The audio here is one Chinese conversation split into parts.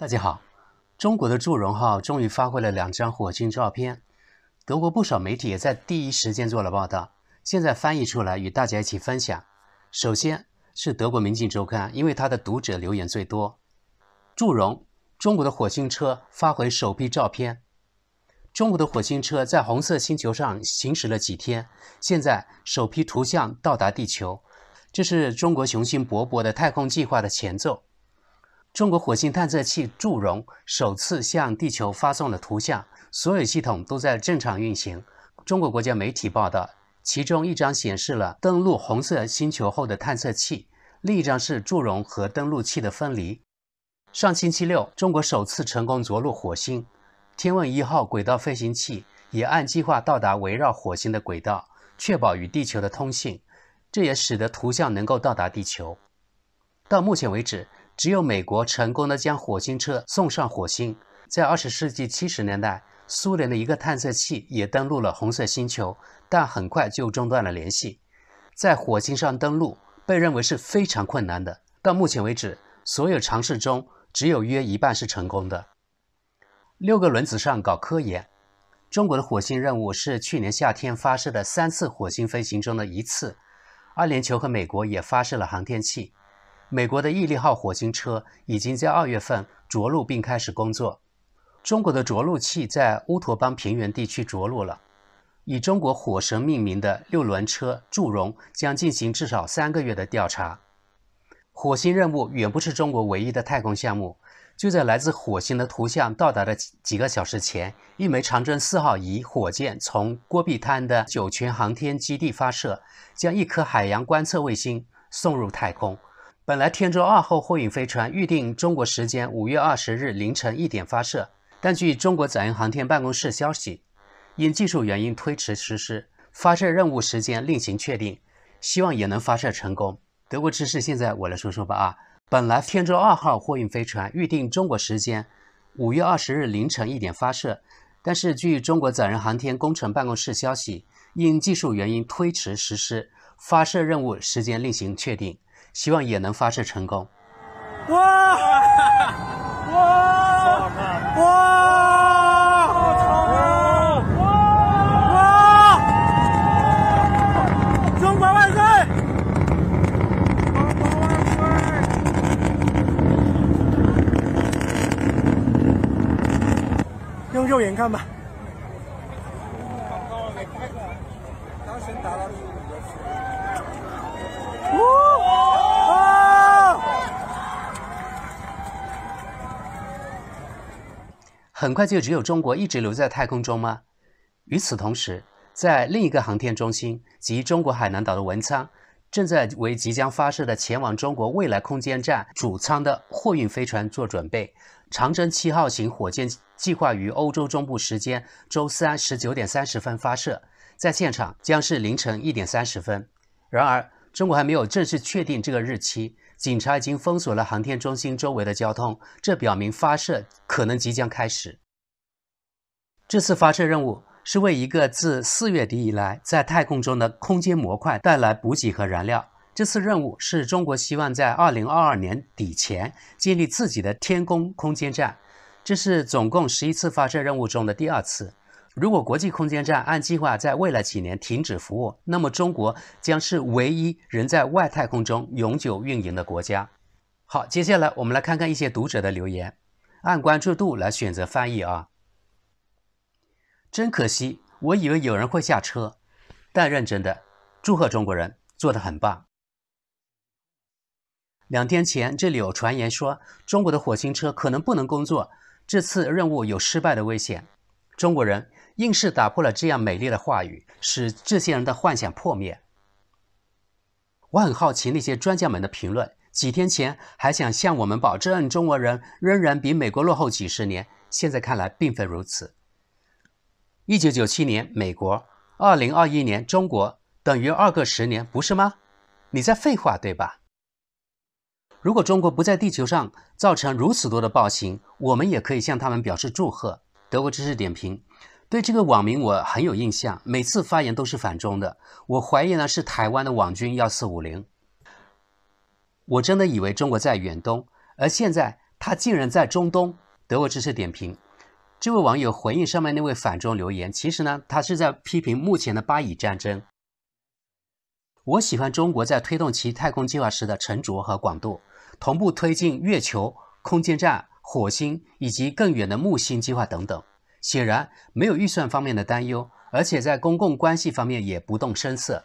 大家好，中国的祝融号终于发回了两张火星照片，德国不少媒体也在第一时间做了报道，现在翻译出来与大家一起分享。首先是德国《民镜周刊》，因为它的读者留言最多。祝融，中国的火星车发回首批照片。中国的火星车在红色星球上行驶了几天，现在首批图像到达地球，这是中国雄心勃勃的太空计划的前奏。中国火星探测器祝融首次向地球发送了图像，所有系统都在正常运行。中国国家媒体报道，其中一张显示了登陆红色星球后的探测器，另一张是祝融和登陆器的分离。上星期六，中国首次成功着陆火星，天问一号轨道飞行器也按计划到达围绕火星的轨道，确保与地球的通信，这也使得图像能够到达地球。到目前为止。只有美国成功地将火星车送上火星。在20世纪70年代，苏联的一个探测器也登陆了红色星球，但很快就中断了联系。在火星上登陆被认为是非常困难的。到目前为止，所有尝试中只有约一半是成功的。六个轮子上搞科研，中国的火星任务是去年夏天发射的三次火星飞行中的一次。阿联酋和美国也发射了航天器。美国的毅力号火星车已经在二月份着陆并开始工作，中国的着陆器在乌托邦平原地区着陆了。以中国火神命名的六轮车祝融将进行至少三个月的调查。火星任务远不是中国唯一的太空项目。就在来自火星的图像到达的几几个小时前，一枚长征四号乙火箭从戈壁滩的酒泉航天基地发射，将一颗海洋观测卫星送入太空。本来天舟二号货运飞船预定中国时间五月二十日凌晨一点发射，但据中国载人航天办公室消息，因技术原因推迟实施，发射任务时间另行确定。希望也能发射成功。德国知识，现在我来说说吧啊。本来天舟二号货运飞船预定中国时间五月二十日凌晨一点发射，但是据中国载人航天工程办公室消息，因技术原因推迟实施，发射任务时间另行确定。希望也能发射成功！哇！哇！哇！哇！哇！中国万岁！中国万岁！用肉眼看吧。很快就只有中国一直留在太空中吗？与此同时，在另一个航天中心及中国海南岛的文昌，正在为即将发射的前往中国未来空间站主舱的货运飞船做准备。长征七号型火箭计划于欧洲中部时间周三十九点三十分发射，在现场将是凌晨一点三十分。然而，中国还没有正式确定这个日期。警察已经封锁了航天中心周围的交通，这表明发射可能即将开始。这次发射任务是为一个自四月底以来在太空中的空间模块带来补给和燃料。这次任务是中国希望在二零二二年底前建立自己的天宫空间站。这是总共十一次发射任务中的第二次。如果国际空间站按计划在未来几年停止服务，那么中国将是唯一仍在外太空中永久运营的国家。好，接下来我们来看看一些读者的留言，按关注度来选择翻译啊。真可惜，我以为有人会下车，但认真的祝贺中国人，做得很棒。两天前，这里有传言说中国的火星车可能不能工作，这次任务有失败的危险，中国人。硬是打破了这样美丽的话语，使这些人的幻想破灭。我很好奇那些专家们的评论。几天前还想向我们保证，中国人仍然比美国落后几十年，现在看来并非如此。一九九七年，美国；二零二一年，中国等于二个十年，不是吗？你在废话，对吧？如果中国不在地球上造成如此多的暴行，我们也可以向他们表示祝贺。德国知识点评。对这个网名我很有印象，每次发言都是反中的。我怀疑呢是台湾的网军幺四五零。我真的以为中国在远东，而现在他竟然在中东。德国知识点评，这位网友回应上面那位反中留言，其实呢他是在批评目前的巴以战争。我喜欢中国在推动其太空计划时的沉着和广度，同步推进月球、空间站、火星以及更远的木星计划等等。显然没有预算方面的担忧，而且在公共关系方面也不动声色。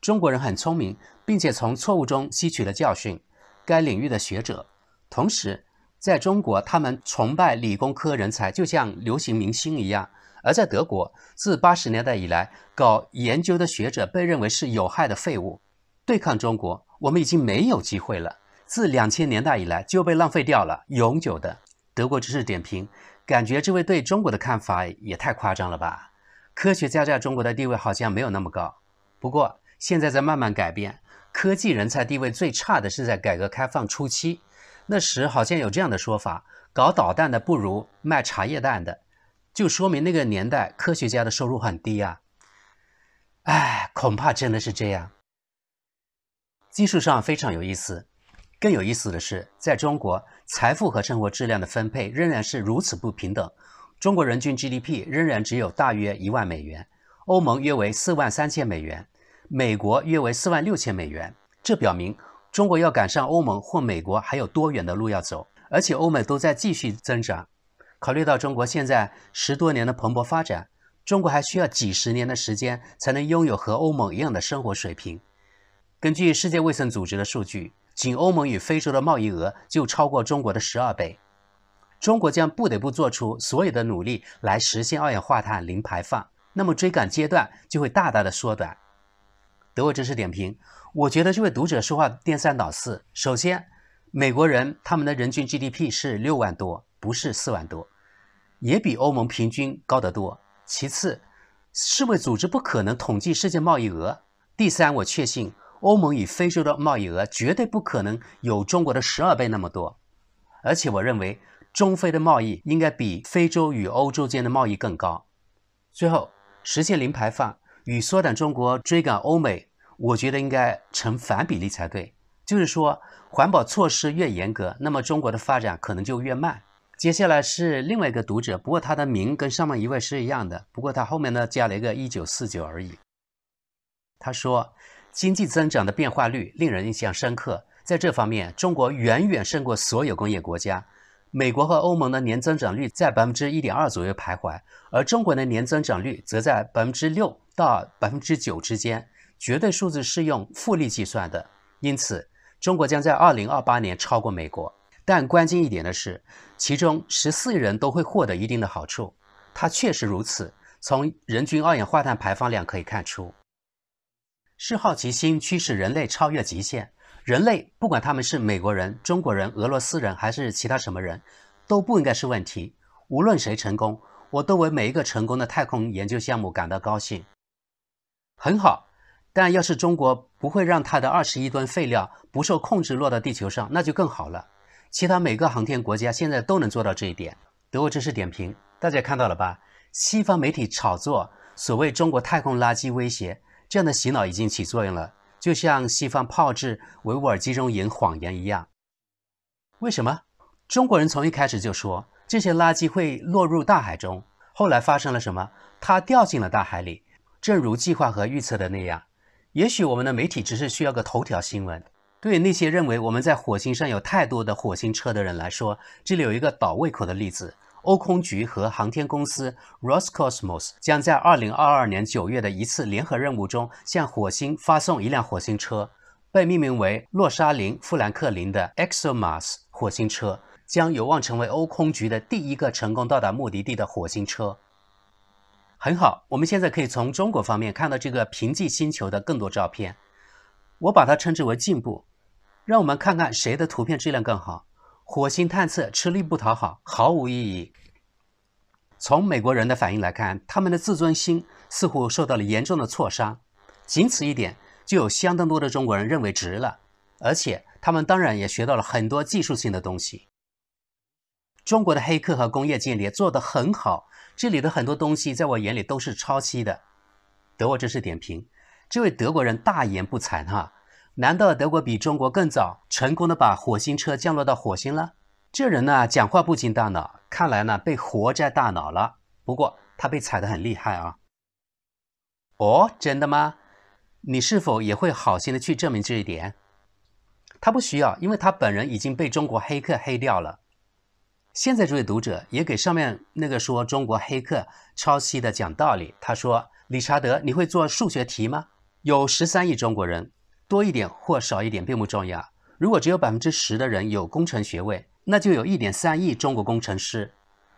中国人很聪明，并且从错误中吸取了教训。该领域的学者，同时在中国，他们崇拜理工科人才，就像流行明星一样；而在德国，自八十年代以来，搞研究的学者被认为是有害的废物。对抗中国，我们已经没有机会了。自两千年代以来就被浪费掉了，永久的。德国知识点评。感觉这位对中国的看法也太夸张了吧？科学家在中国的地位好像没有那么高。不过现在在慢慢改变，科技人才地位最差的是在改革开放初期，那时好像有这样的说法：搞导弹的不如卖茶叶蛋的，就说明那个年代科学家的收入很低啊。哎，恐怕真的是这样。技术上非常有意思，更有意思的是在中国。财富和生活质量的分配仍然是如此不平等。中国人均 GDP 仍然只有大约一万美元，欧盟约为四万三千美元，美国约为四万六千美元。这表明中国要赶上欧盟或美国还有多远的路要走，而且欧美都在继续增长。考虑到中国现在十多年的蓬勃发展，中国还需要几十年的时间才能拥有和欧盟一样的生活水平。根据世界卫生组织的数据。仅欧盟与非洲的贸易额就超过中国的十二倍，中国将不得不做出所有的努力来实现二氧化碳零排放，那么追赶阶段就会大大的缩短。德国知识点评：我觉得这位读者说话颠三倒四。首先，美国人他们的人均 GDP 是六万多，不是四万多，也比欧盟平均高得多。其次，世卫组织不可能统计世界贸易额。第三，我确信。欧盟与非洲的贸易额绝对不可能有中国的十二倍那么多，而且我认为中非的贸易应该比非洲与欧洲间的贸易更高。最后，实现零排放与缩短中国追赶欧美，我觉得应该成反比例才对，就是说环保措施越严格，那么中国的发展可能就越慢。接下来是另外一个读者，不过他的名跟上面一位是一样的，不过他后面呢加了一个一九四九而已。他说。经济增长的变化率令人印象深刻。在这方面，中国远远胜过所有工业国家。美国和欧盟的年增长率在百分之一点二左右徘徊，而中国的年增长率则在百分之六到百分之九之间。绝对数字是用复利计算的，因此中国将在二零二八年超过美国。但关键一点的是，其中十四亿人都会获得一定的好处。它确实如此。从人均二氧化碳排放量可以看出。是好奇心驱使人类超越极限。人类不管他们是美国人、中国人、俄罗斯人还是其他什么人，都不应该是问题。无论谁成功，我都为每一个成功的太空研究项目感到高兴。很好，但要是中国不会让它的二十一吨废料不受控制落到地球上，那就更好了。其他每个航天国家现在都能做到这一点。德国知识点评，大家看到了吧？西方媒体炒作所谓中国太空垃圾威胁。这样的洗脑已经起作用了，就像西方炮制维吾尔集中营谎言一样。为什么中国人从一开始就说这些垃圾会落入大海中？后来发生了什么？它掉进了大海里，正如计划和预测的那样。也许我们的媒体只是需要个头条新闻。对那些认为我们在火星上有太多的火星车的人来说，这里有一个倒胃口的例子。欧空局和航天公司 Roscosmos 将在2022年9月的一次联合任务中，向火星发送一辆火星车，被命名为洛沙林·富兰克林的 ExoMars 火星车，将有望成为欧空局的第一个成功到达目的地的火星车。很好，我们现在可以从中国方面看到这个贫瘠星球的更多照片。我把它称之为进步。让我们看看谁的图片质量更好。火星探测吃力不讨好，毫无意义。从美国人的反应来看，他们的自尊心似乎受到了严重的挫伤。仅此一点，就有相当多的中国人认为值了。而且，他们当然也学到了很多技术性的东西。中国的黑客和工业间谍做得很好，这里的很多东西在我眼里都是抄袭的。德沃这是点评，这位德国人大言不惭哈。难道德国比中国更早成功的把火星车降落到火星了？这人呢，讲话不经大脑，看来呢被活在大脑了。不过他被踩得很厉害啊！哦，真的吗？你是否也会好心的去证明这一点？他不需要，因为他本人已经被中国黑客黑掉了。现在这位读者也给上面那个说中国黑客抄袭的讲道理。他说：“理查德，你会做数学题吗？有十三亿中国人。”多一点或少一点并不重要如果只有百分之十的人有工程学位，那就有一点三亿中国工程师，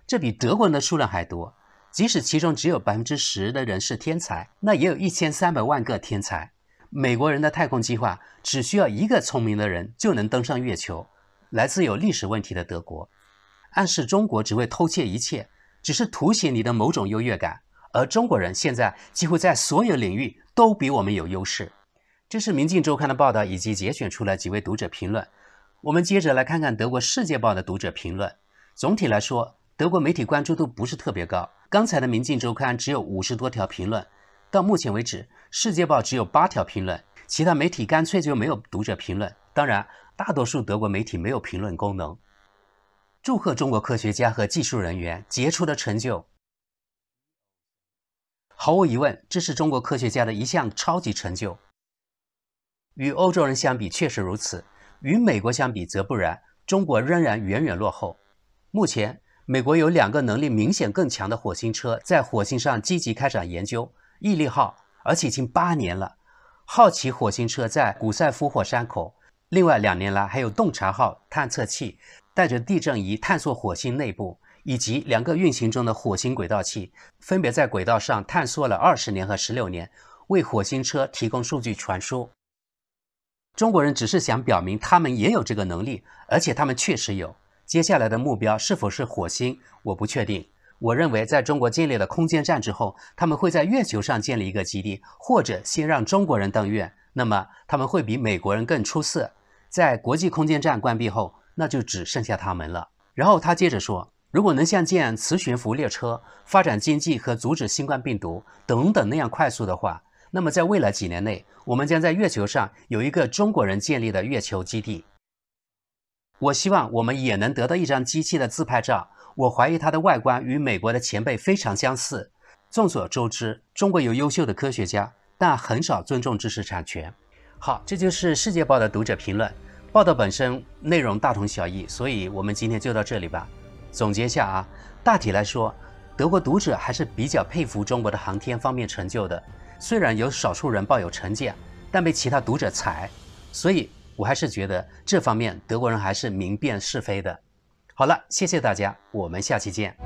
这比德国人的数量还多。即使其中只有百分之十的人是天才，那也有一千三百万个天才。美国人的太空计划只需要一个聪明的人就能登上月球。来自有历史问题的德国，暗示中国只会偷窃一切，只是凸显你的某种优越感。而中国人现在几乎在所有领域都比我们有优势。这是《民进周刊》的报道以及节选出来几位读者评论。我们接着来看看德国《世界报》的读者评论。总体来说，德国媒体关注度不是特别高。刚才的《民进周刊》只有五十多条评论，到目前为止，《世界报》只有八条评论，其他媒体干脆就没有读者评论。当然，大多数德国媒体没有评论功能。祝贺中国科学家和技术人员杰出的成就。毫无疑问，这是中国科学家的一项超级成就。与欧洲人相比，确实如此；与美国相比则不然，中国仍然远远落后。目前，美国有两个能力明显更强的火星车在火星上积极开展研究，毅力号，而且已经八年了；好奇火星车在古塞夫火山口。另外两年来，还有洞察号探测器带着地震仪探索火星内部，以及两个运行中的火星轨道器，分别在轨道上探索了二十年和十六年，为火星车提供数据传输。中国人只是想表明他们也有这个能力，而且他们确实有。接下来的目标是否是火星，我不确定。我认为，在中国建立了空间站之后，他们会在月球上建立一个基地，或者先让中国人登月。那么，他们会比美国人更出色。在国际空间站关闭后，那就只剩下他们了。然后他接着说，如果能像建磁悬浮列车、发展经济和阻止新冠病毒等等那样快速的话。那么，在未来几年内，我们将在月球上有一个中国人建立的月球基地。我希望我们也能得到一张机器的自拍照。我怀疑它的外观与美国的前辈非常相似。众所周知，中国有优秀的科学家，但很少尊重知识产权。好，这就是《世界报》的读者评论，报道本身内容大同小异，所以我们今天就到这里吧。总结一下啊，大体来说，德国读者还是比较佩服中国的航天方面成就的。虽然有少数人抱有成见，但被其他读者踩，所以我还是觉得这方面德国人还是明辨是非的。好了，谢谢大家，我们下期见。